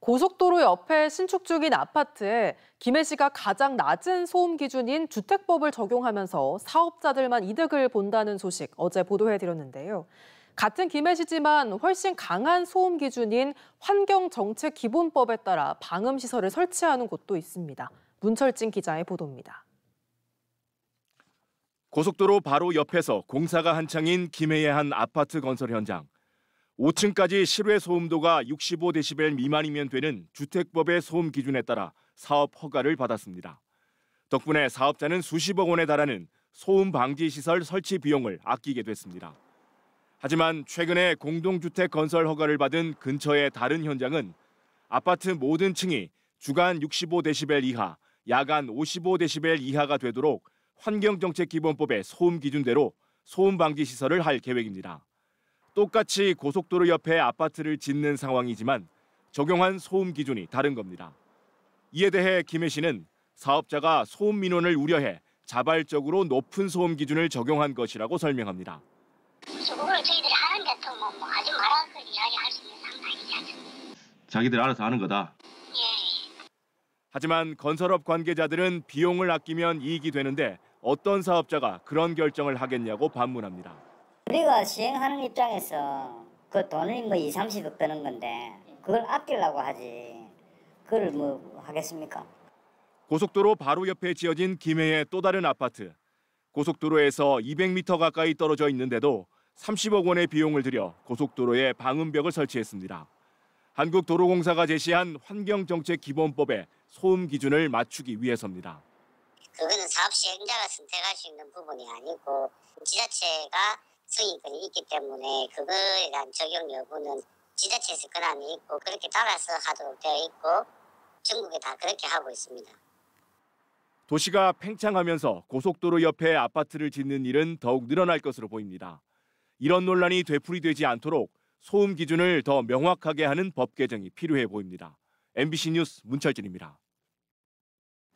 고속도로 옆에 신축 중인 아파트에 김해시가 가장 낮은 소음 기준인 주택법을 적용하면서 사업자들만 이득을 본다는 소식 어제 보도해드렸는데요. 같은 김해시지만 훨씬 강한 소음 기준인 환경정책기본법에 따라 방음시설을 설치하는 곳도 있습니다. 문철진 기자의 보도입니다. 고속도로 바로 옆에서 공사가 한창인 김해의 한 아파트 건설 현장. 5층까지 실외 소음도가 65데시벨 미만이면 되는 주택법의 소음 기준에 따라 사업 허가를 받았습니다. 덕분에 사업자는 수십억 원에 달하는 소음 방지 시설 설치 비용을 아끼게 됐습니다. 하지만 최근에 공동주택 건설 허가를 받은 근처의 다른 현장은 아파트 모든 층이 주간 65데시벨 이하, 야간 55데시벨 이하가 되도록 환경정책기본법의 소음 기준대로 소음 방지 시설을 할 계획입니다. 똑같이 고속도로 옆에 아파트를 짓는 상황이지만 적용한 소음 기준이 다른 겁니다. 이에 대해 김혜 씨는 사업자가 소음 민원을 우려해 자발적으로 높은 소음 기준을 적용한 것이라고 설명합니다. 그걸 저희들이 하는데 또뭐 뭐 아주 말할 걸 이야기할 수 있는 상황이지 않습니까? 자기들 알아서 하는 거다. 예. 하지만 건설업 관계자들은 비용을 아끼면 이익이 되는데 어떤 사업자가 그런 결정을 하겠냐고 반문합니다. 우리가 시행하는 입장에서 그 돈이 뭐 2, 30억 드는 건데 그걸 아끼려고 하지 그걸 뭐 하겠습니까? 고속도로 바로 옆에 지어진 김해의 또 다른 아파트. 고속도로에서 200m 가까이 떨어져 있는데도 30억 원의 비용을 들여 고속도로에 방음벽을 설치했습니다. 한국도로공사가 제시한 환경정책기본법의 소음 기준을 맞추기 위해서입니다. 그거는 사업 시행자가 선택할 수 있는 부분이 아니고 지자체가 승인권이 있기 때문에 그거에 대한 적용 여부는 지자체에서 권한이 있고 그렇게 따라서 하도록 되어 있고 전국에 다 그렇게 하고 있습니다. 도시가 팽창하면서 고속도로 옆에 아파트를 짓는 일은 더욱 늘어날 것으로 보입니다. 이런 논란이 되풀이되지 않도록 소음 기준을 더 명확하게 하는 법 개정이 필요해 보입니다. MBC 뉴스 문철진입니다.